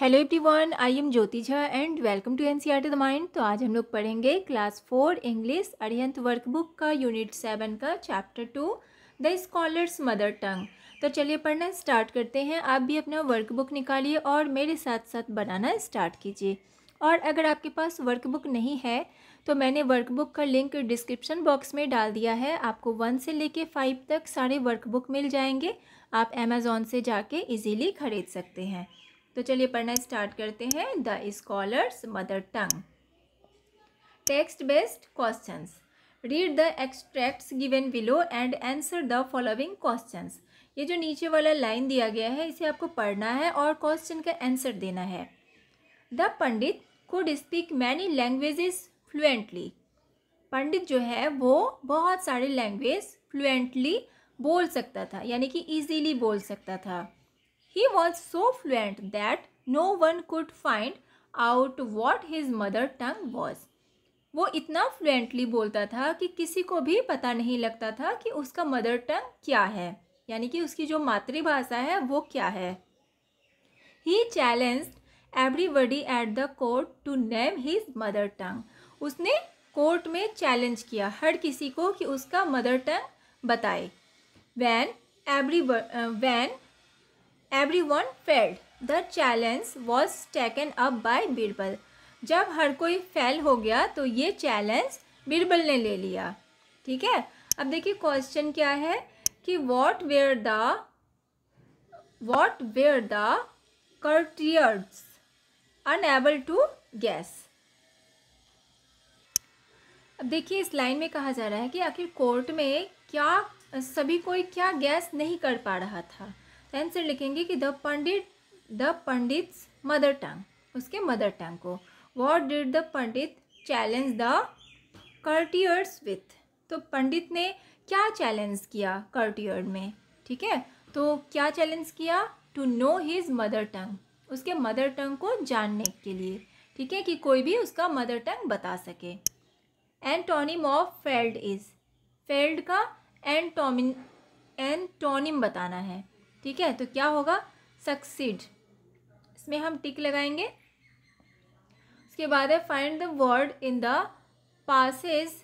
Hello everyone I am Jyoti Jha and welcome to N C R T the mind तो आज हम लोग पढ़ेंगे class four English work workbook का यूनिट सेवन का chapter two the scholars mother tongue तो चलिए पढ़ना स्टार्ट करते हैं आप भी अपना वर्कबुक निकालिए और मेरे साथ साथ बनाना स्टार्ट कीजिए और अगर आपके पास वर्कबुक नहीं है तो मैंने वर्कबुक का लिंक डिस्क्रिप्शन बॉक्स में डाल दिया है आपको वन से लेके फाइव तक सारे वर्कबुक मिल जाएंगे आप अमेज़ोन से जाके इजीली ख़रीद सकते हैं तो चलिए पढ़ना स्टार्ट करते हैं the scholars mother tongue text based questions read the extracts given below and answer the following questions ये जो नीचे वाला लाइन दिया गया है इसे आपको पढ़ना है और क्वेश्चन का आंसर देना है the pandit could speak many languages fluently pandit जो है वो बहुत सारे लैंग्वेज फ्लुएंटली बोल सकता था यानी कि ईजीली बोल सकता था He was so fluent that no one could find out what his mother tongue was. वो इतना फ्लुएंटली बोलता था कि किसी को भी पता नहीं लगता था कि उसका मदर टंग क्या है यानी कि उसकी जो मातृभाषा है वो क्या है he challenge everybody at the court to name his mother tongue उसने कोर्ट में चैलेंज किया हर किसी को कि उसका मदर टंग बताए when every one everyone failed. The challenge was taken up by Birbal जब हर कोई फेल हो गया तो ये चैलेंज बीरबल ने ले लिया ठीक है अब देखिए क्वेश्चन क्या है कि what were the what were the courtiers unable to guess अब देखिए इस लाइन में कहा जा रहा है कि आखिर कोर्ट में क्या सभी कोई क्या गैस नहीं कर पा रहा था आंसर लिखेंगे कि the pandit the pandit's mother tongue उसके मदर टंग को what did the pandit challenge the courtiers with तो पंडित ने क्या चैलेंज किया कर्टियर में ठीक है तो क्या चैलेंज किया to know his mother tongue उसके मदर टंग को जानने के लिए ठीक है कि कोई भी उसका मदर टंग बता सके antonym of failed is failed का एंटोमिन एंटोनिम बताना है ठीक है तो क्या होगा सक्सीड इसमें हम टिक लगाएंगे उसके बाद है find the word in the passage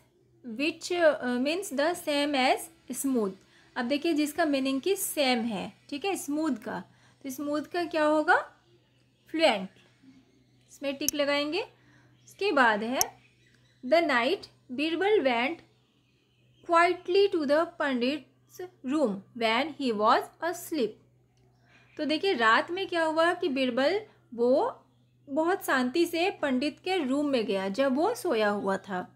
which means the same as smooth अब देखिए जिसका मीनिंग की सेम है ठीक है स्मूथ का तो स्मूथ का क्या होगा फ्लुएंट इसमें टिक लगाएंगे उसके बाद है the night Birbal went quietly to the pandit room when he was asleep तो देखिए रात में क्या हुआ कि बीरबल वो बहुत शांति से पंडित के रूम में गया जब वो सोया हुआ था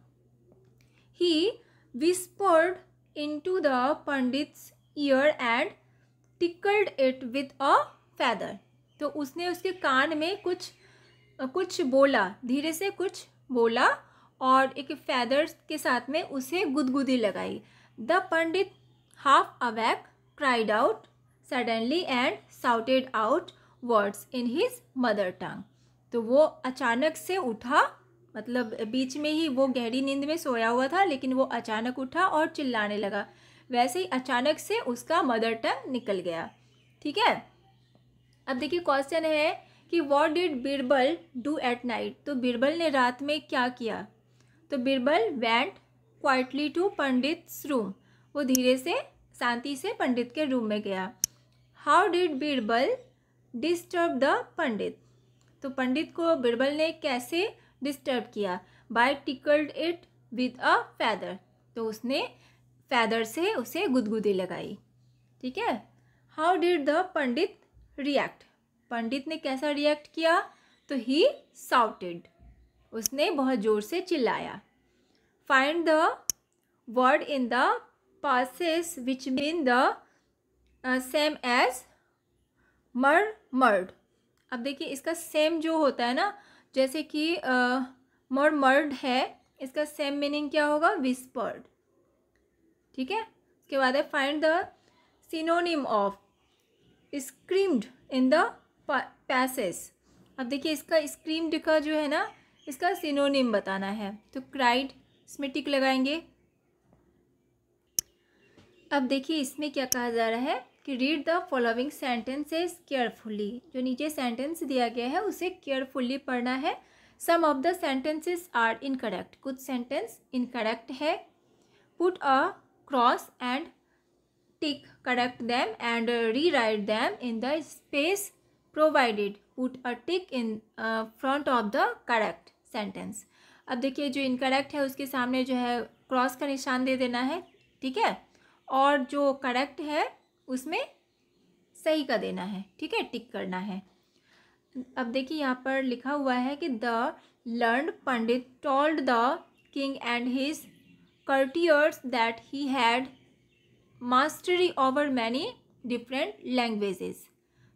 he whispered in to the pandit's ear and tickled it with a feather तो उसने उसके कान में कुछ कुछ बोला धीरे से कुछ बोला और एक फैदर के साथ में उसे गुदगुदी लगाई the pandit half awake, cried out suddenly and shouted out words in his mother tongue. तो वो अचानक से उठा मतलब बीच में ही वो गहरी नींद में सोया हुआ था लेकिन वो अचानक उठा और चिल्लाने लगा वैसे ही अचानक से उसका मदर टंग निकल गया ठीक है अब देखिए क्वेश्चन है कि what did Birbal do at night तो बिरबल ने रात में क्या किया तो Birbal went quietly to pandit room वो धीरे से शांति से पंडित के रूम में गया how did Birbal disturb the pandit तो पंडित को बीरबल ने कैसे डिस्टर्ब किया by tickled it with a feather तो उसने फैदर से उसे गुदगुदी लगाई ठीक है how did the pandit react pandit ने कैसा रिएक्ट किया तो ही साउटेड उसने बहुत ज़ोर से चिल्लाया find the word in the passes which mean the uh, same as मर्ड अब देखिए इसका सेम जो होता है ना जैसे कि मर uh, मर्ड है इसका सेम मीनिंग क्या होगा विस्पर्ड ठीक है उसके बाद है find the synonym of screamed in the passes अब देखिए इसका स्क्रीम्ड का जो है ना इसका सिनोनिम बताना है तो क्राइड स्मिटिक लगाएंगे अब देखिए इसमें क्या कहा जा रहा है कि read the following sentences carefully जो नीचे सेंटेंस दिया गया है उसे केयरफुली पढ़ना है some of the sentences are incorrect कुछ सेंटेंस इनकरेक्ट है put a cross and tick correct them and rewrite them in the space provided put a tick in front of the correct sentence अब देखिए जो incorrect है उसके सामने जो है क्रॉस का निशान दे देना है ठीक है और जो करेक्ट है उसमें सही का देना है ठीक है टिक करना है अब देखिए यहाँ पर लिखा हुआ है कि the learn pandit told the king and his courtiers that he had mastery over many different languages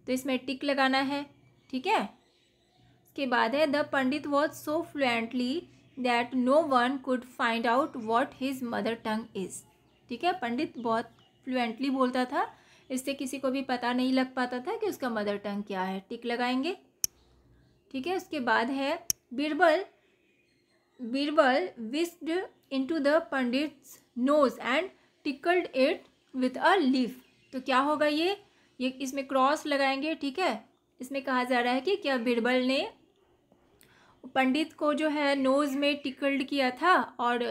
तो इसमें टिक लगाना है ठीक है उसके बाद है the pandit was so fluently that no one could find out what his mother tongue is ठीक है पंडित बहुत फ्लुएंटली बोलता था इससे किसी को भी पता नहीं लग पाता था कि उसका मदर टंग क्या है टिक लगाएंगे ठीक है उसके बाद है Birbal Birbal whispered into the pandit's nose and tickled it with a leaf तो क्या होगा ये ये इसमें क्रॉस लगाएंगे ठीक है इसमें कहा जा रहा है कि क्या बीरबल ने पंडित को जो है नोज़ में टिकल्ड किया था और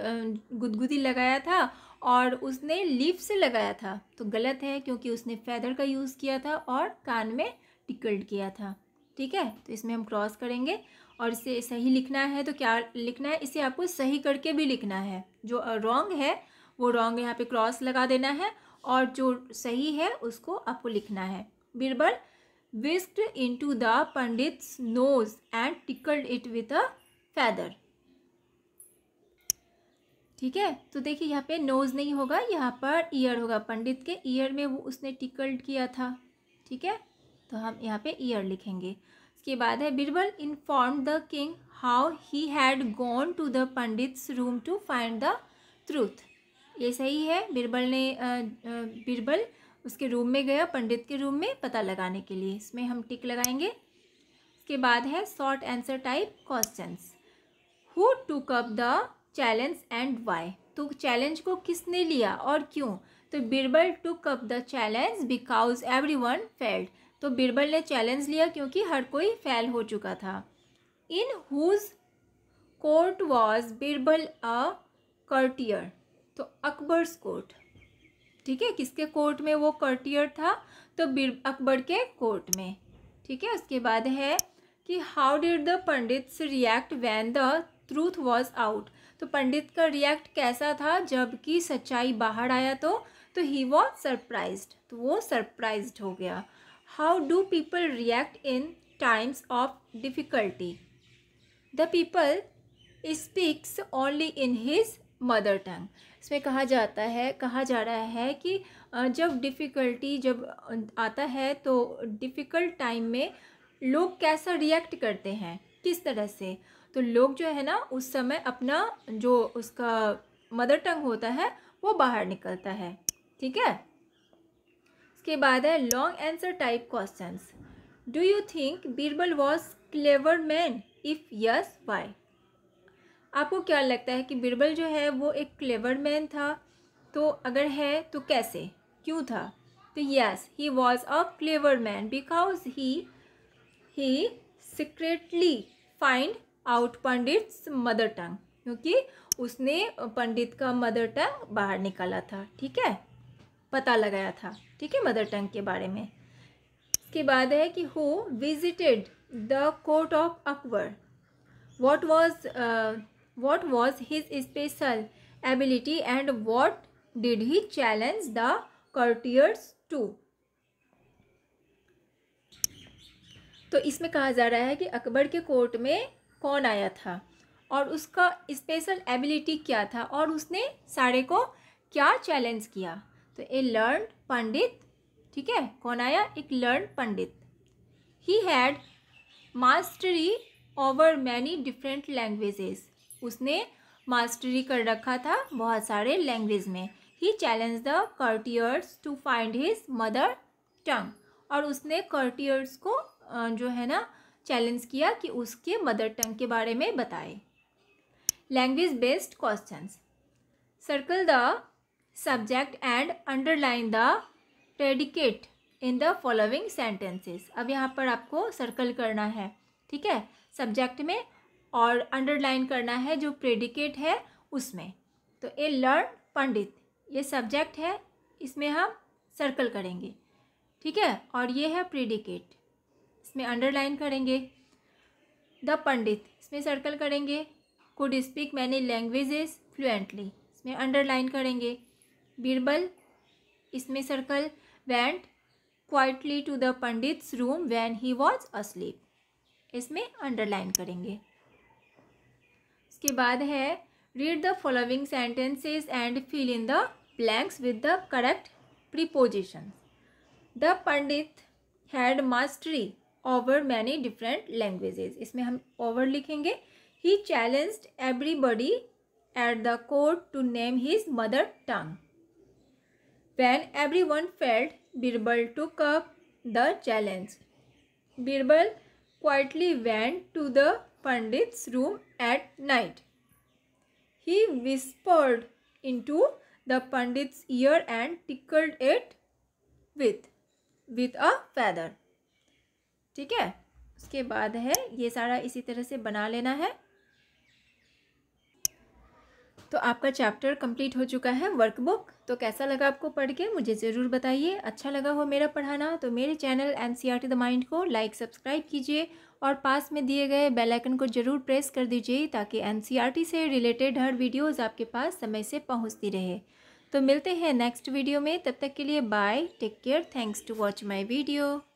गुदगुदी लगाया था और उसने लीफ से लगाया था तो गलत है क्योंकि उसने फैदर का यूज़ किया था और कान में टिकल्ड किया था ठीक है तो इसमें हम क्रॉस करेंगे और इसे सही लिखना है तो क्या लिखना है इसे आपको सही करके भी लिखना है जो रॉन्ग है वो रॉन्ग यहाँ पे क्रॉस लगा देना है और जो सही है उसको आपको लिखना है Birbal in to the pandit nose and tickled it with a feather ठीक है तो देखिए यहाँ पे नोज़ नहीं होगा यहाँ पर ईयर होगा पंडित के ईयर में वो उसने टिकल्ड किया था ठीक है तो हम यहाँ पे ईयर लिखेंगे उसके बाद है Birbal inform the king how he had gone to the pandit's room to find the truth ये सही है बिरबल ने बिरबल उसके रूम में गया पंडित के रूम में पता लगाने के लिए इसमें हम टिक लगाएंगे उसके बाद है short answer type question who to cup the challenge and why तो चैलेंज को किसने लिया और क्यों तो Birbal took up the challenge because every one failed तो बीरबल ने चैलेंज लिया क्योंकि हर कोई फेल हो चुका था in whose court was Birbal a courtier तो अकबर्स कोर्ट ठीक है किसके कोर्ट में वो कर्टियर था तो बीर अकबर के कोर्ट में ठीक है उसके बाद है कि how did the pandit's react when the truth was out तो पंडित का रिएक्ट कैसा था जबकि सच्चाई बाहर आया तो तो ही वॉज सरप्राइज तो वो सरप्राइज हो गया how do people react in times of difficulty the people speaks only in his mother tongue इसमें कहा जाता है कहा जा रहा है कि जब डिफ़िकल्टी जब आता है तो डिफ़िकल्ट टाइम में लोग कैसा रिएक्ट करते हैं किस तरह से तो लोग जो है ना उस समय अपना जो उसका मदर टंग होता है वो बाहर निकलता है ठीक है इसके बाद है long answer type question do you think Birbal was clever man if yes why आपको क्या लगता है कि बीरबल जो है वो एक क्लेवर मैन था तो अगर है तो कैसे क्यों था तो yes he was a clever man because he he secretly find out pandit mother tongue क्योंकि उसने पंडित का मदर टंग बाहर निकाला था ठीक है पता लगाया था ठीक है मदर टंग के बारे में इसके बाद है कि who visited the court of Akbar what was what was his special ability and what did he challenge the courtiers to तो इसमें कहा जा रहा है कि अकबर के कोर्ट में कौन आया था और उसका स्पेशल एबिलिटी क्या था और उसने सारे को क्या चैलेंज किया तो ए लर्न पंडित ठीक है कौन आया एक learn pandit he had mastery over many different languages उसने मास्टरी कर रखा था बहुत सारे लैंग्वेज में he challenge the courtiers to find his mother tongue और उसने कर्टियर्स को जो है ना चैलेंज किया कि उसके मदर टंग के बारे में बताए language based question circle the subject and underline the predicate in the following sentences अब यहाँ पर आपको सर्कल करना है ठीक है सब्जेक्ट में और अंडरलाइन करना है जो प्रेडिकेट है उसमें तो ए लर्न पंडित ये सब्जेक्ट है इसमें हम सर्कल करेंगे ठीक है और ये है प्रेडिकेट इसमें अंडरलाइन करेंगे द पंडित इसमें सर्कल करेंगे could speak many languages fluently इसमें अंडरलाइन करेंगे बीरबल इसमें circle went quietly to the pandit's room when he was asleep इसमें अंडरलाइन करेंगे इसके बाद है read the following sentences and fill in the blanks with the correct preposition the pandit had mastery over many different languages. इसमें हम over लिखेंगे He challenged everybody at the court to name his mother tongue. When everyone failed, Birbal took up the challenge. Birbal quietly went to the pundit's room at night. He whispered into the pundit's ear and tickled it with with a feather. ठीक है उसके बाद है ये सारा इसी तरह से बना लेना है तो आपका चैप्टर कंप्लीट हो चुका है वर्कबुक तो कैसा लगा आपको पढ़ के मुझे ज़रूर बताइए अच्छा लगा हो मेरा पढ़ाना तो मेरे channel N C R T the mind को लाइक सब्सक्राइब कीजिए और पास में दिए गए बेल आइकन को ज़रूर प्रेस कर दीजिए ताकि एन सी आर टी से रिलेटेड हर वीडियोस आपके पास समय से पहुंचती रहे तो मिलते हैं नेक्स्ट वीडियो में तब तक के लिए bye take care thanks to watch my video